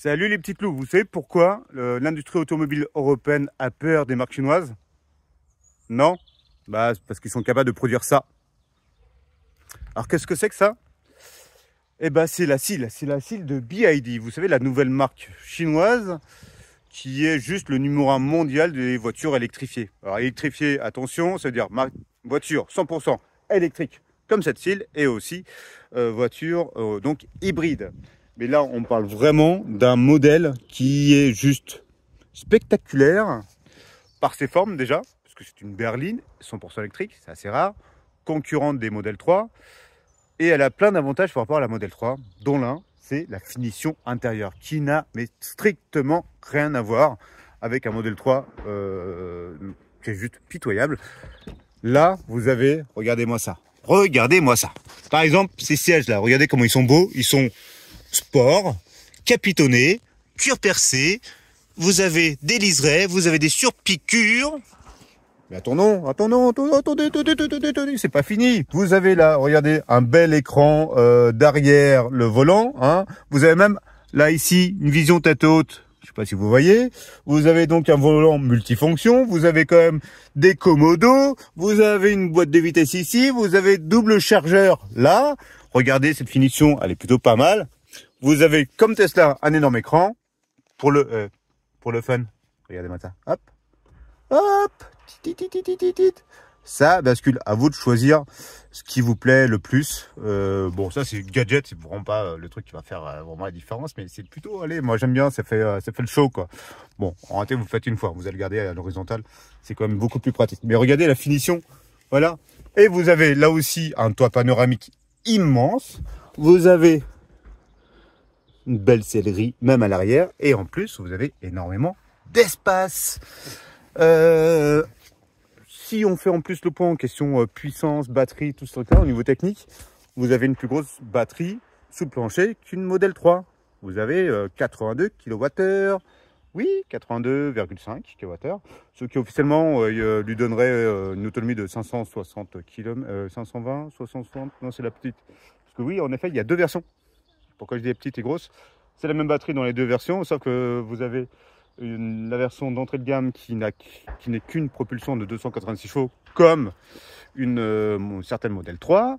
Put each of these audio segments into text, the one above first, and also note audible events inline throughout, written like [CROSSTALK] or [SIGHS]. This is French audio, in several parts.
Salut les petites loups, vous savez pourquoi l'industrie automobile européenne a peur des marques chinoises Non bah, parce qu'ils sont capables de produire ça. Alors qu'est-ce que c'est que ça Eh ben c'est la cile, c'est la cile de BID, vous savez la nouvelle marque chinoise qui est juste le numéro un mondial des voitures électrifiées. Alors électrifiées, attention, ça veut dire voiture 100% électrique comme cette cile et aussi euh, voiture euh, donc hybride. Mais là, on parle vraiment d'un modèle qui est juste spectaculaire par ses formes déjà, parce que c'est une berline 100% électrique, c'est assez rare, concurrente des modèles 3, et elle a plein d'avantages par rapport à la modèle 3, dont l'un, c'est la finition intérieure, qui n'a mais strictement rien à voir avec un modèle euh, 3 qui est juste pitoyable. Là, vous avez, regardez-moi ça, regardez-moi ça. Par exemple, ces sièges-là, regardez comment ils sont beaux, ils sont sport, capitonné, cuir percé, vous avez des liserés, vous avez des surpiqûres. Mais attendons, attendons, attendez, attendez, attendez, c'est pas fini. Vous avez là, regardez, un bel écran euh, derrière le volant. Hein. Vous avez même là ici une vision tête haute. Je sais pas si vous voyez. Vous avez donc un volant multifonction. Vous avez quand même des commodos. Vous avez une boîte de vitesse ici. Vous avez double chargeur là. Regardez cette finition, elle est plutôt pas mal vous avez comme Tesla un énorme écran pour le euh, pour le fun. Regardez maintenant, ça. Hop. Hop. Ça bascule à vous de choisir ce qui vous plaît le plus. Euh, bon, ça c'est gadget, c'est vraiment pas euh, le truc qui va faire vraiment la différence, mais c'est plutôt, allez, moi j'aime bien, ça fait, ça fait le show quoi. Bon, en réalité vous faites une fois, vous allez garder à l'horizontale, c'est quand même beaucoup plus pratique. Mais regardez la finition, voilà. Et vous avez là aussi un toit panoramique immense. Vous avez une belle sellerie même à l'arrière. Et en plus, vous avez énormément d'espace. Euh, si on fait en plus le point en question euh, puissance, batterie, tout ce truc-là, au niveau technique, vous avez une plus grosse batterie sous plancher qu'une modèle 3. Vous avez 82 euh, kWh, oui, 82,5 kWh, ce qui officiellement lui donnerait une autonomie de 560 km, 520, 660 non c'est la petite. Parce que oui, en effet, il y a deux versions pourquoi je dis petite et grosse C'est la même batterie dans les deux versions, sauf que vous avez la version d'entrée de gamme qui n'est qu'une propulsion de 286 chevaux, comme une euh, certaine modèle 3.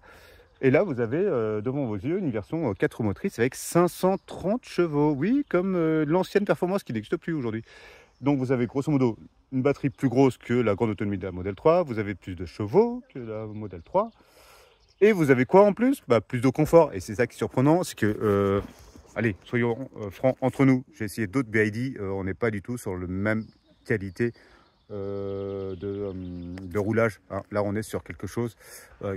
Et là, vous avez euh, devant vos yeux une version 4 euh, motrices avec 530 chevaux. Oui, comme l'ancienne performance qui n'existe plus aujourd'hui. Donc vous avez grosso modo une batterie plus grosse que la grande autonomie de la modèle 3, vous avez plus de chevaux que la modèle 3. Et vous avez quoi en plus bah, Plus de confort. Et c'est ça qui est surprenant, c'est que, euh, allez, soyons euh, francs entre nous. J'ai essayé d'autres BID, euh, on n'est pas du tout sur le même qualité de, roulage. Hein. Là, on est sur quelque chose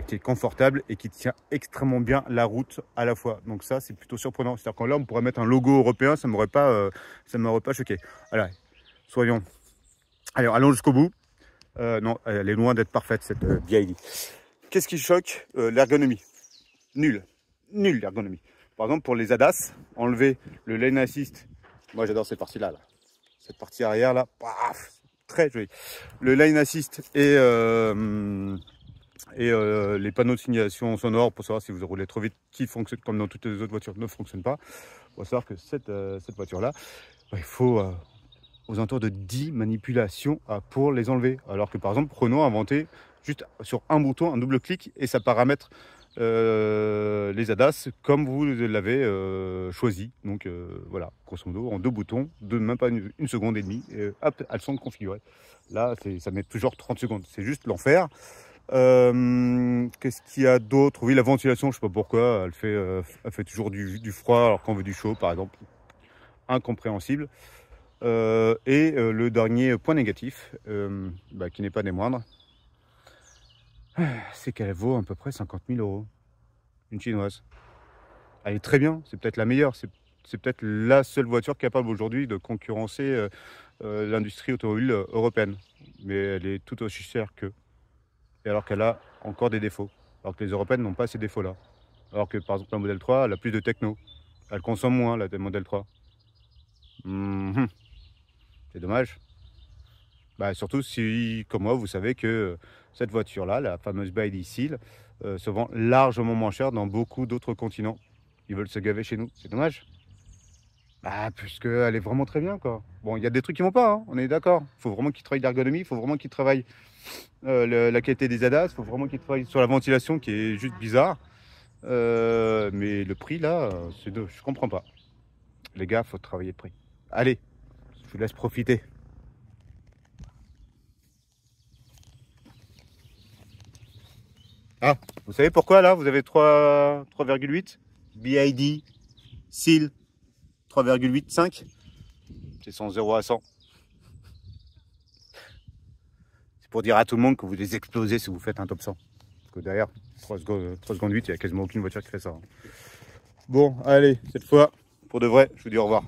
qui est confortable et qui tient extrêmement bien la route à la fois. Donc ça, c'est plutôt surprenant. C'est-à-dire qu'en là, on pourrait mettre un logo européen, ça ne m'aurait pas, ça pas choqué. Alors, soyons... Alors, allons jusqu'au bout. non, elle est loin d'être parfaite, cette BID. Qu'est-ce qui choque euh, L'ergonomie. Nul. Nul l'ergonomie. Par exemple, pour les ADAS, enlever le Line assist. Moi, j'adore cette partie-là. Là. Cette partie arrière, là. très joli. Le Line assist et, euh, et euh, les panneaux de signalisation sonore pour savoir si vous roulez trop vite, qui fonctionne comme dans toutes les autres voitures, ne fonctionne pas. Il faut savoir que cette, voiture-là, bah, il faut aux alentours de 10 manipulations pour les enlever. Alors que par exemple, Renault a inventé juste sur un bouton, un double clic, et ça paramètre euh, les ADAS comme vous l'avez euh, choisi. Donc euh, voilà, grosso modo, en deux boutons, de même pas une, seconde et demie, et hop, elles sont configurées. Là, ça met toujours 30 secondes, c'est juste l'enfer. Qu'est-ce qu'il y a d'autre Oui, la ventilation, je ne sais pas pourquoi, elle fait, fait toujours du, froid alors qu'on veut du chaud, par exemple. Incompréhensible. Euh, et euh, le dernier point négatif, euh, bah, qui n'est pas des moindres, [SIGHS] c'est qu'elle vaut à peu près 50 000 euros. Une chinoise. Elle est très bien, c'est peut-être la meilleure, c'est, peut-être la seule voiture capable aujourd'hui de concurrencer l'industrie automobile européenne. Mais elle est tout aussi chère que Et alors qu'elle a encore des défauts. Alors que les européennes n'ont pas ces défauts-là. Alors que par exemple la modèle 3, elle a plus de techno. Elle consomme moins la Model 3. C'est dommage. Bah, surtout si, comme moi, vous savez que euh, cette voiture-là, la fameuse Bailey euh, Seal, se vend largement moins cher dans beaucoup d'autres continents. Ils veulent se gaver chez nous. C'est dommage. Bah, puisqu'elle est vraiment très bien, quoi. Bon, il y a des trucs qui vont pas, hein, on est d'accord. Il faut vraiment qu'ils travaillent l'ergonomie, il faut vraiment qu'ils travaillent euh, la qualité des ADAS, il faut vraiment qu'ils travaillent sur la ventilation qui est juste bizarre. mais le prix, là, c'est de, je comprends pas. Les gars, faut travailler le prix. Allez, je vous laisse profiter. Ah, vous savez pourquoi là Vous avez 3,8 BID, SEAL 3,85. C'est son 0 à 100. C'est pour dire à tout le monde que vous les explosez si vous faites un top 100. Parce que derrière, 3 secondes, 3 secondes 8, il n'y a quasiment aucune voiture qui fait ça. Hein. Bon, allez, cette fois, pour de vrai, je vous dis au revoir.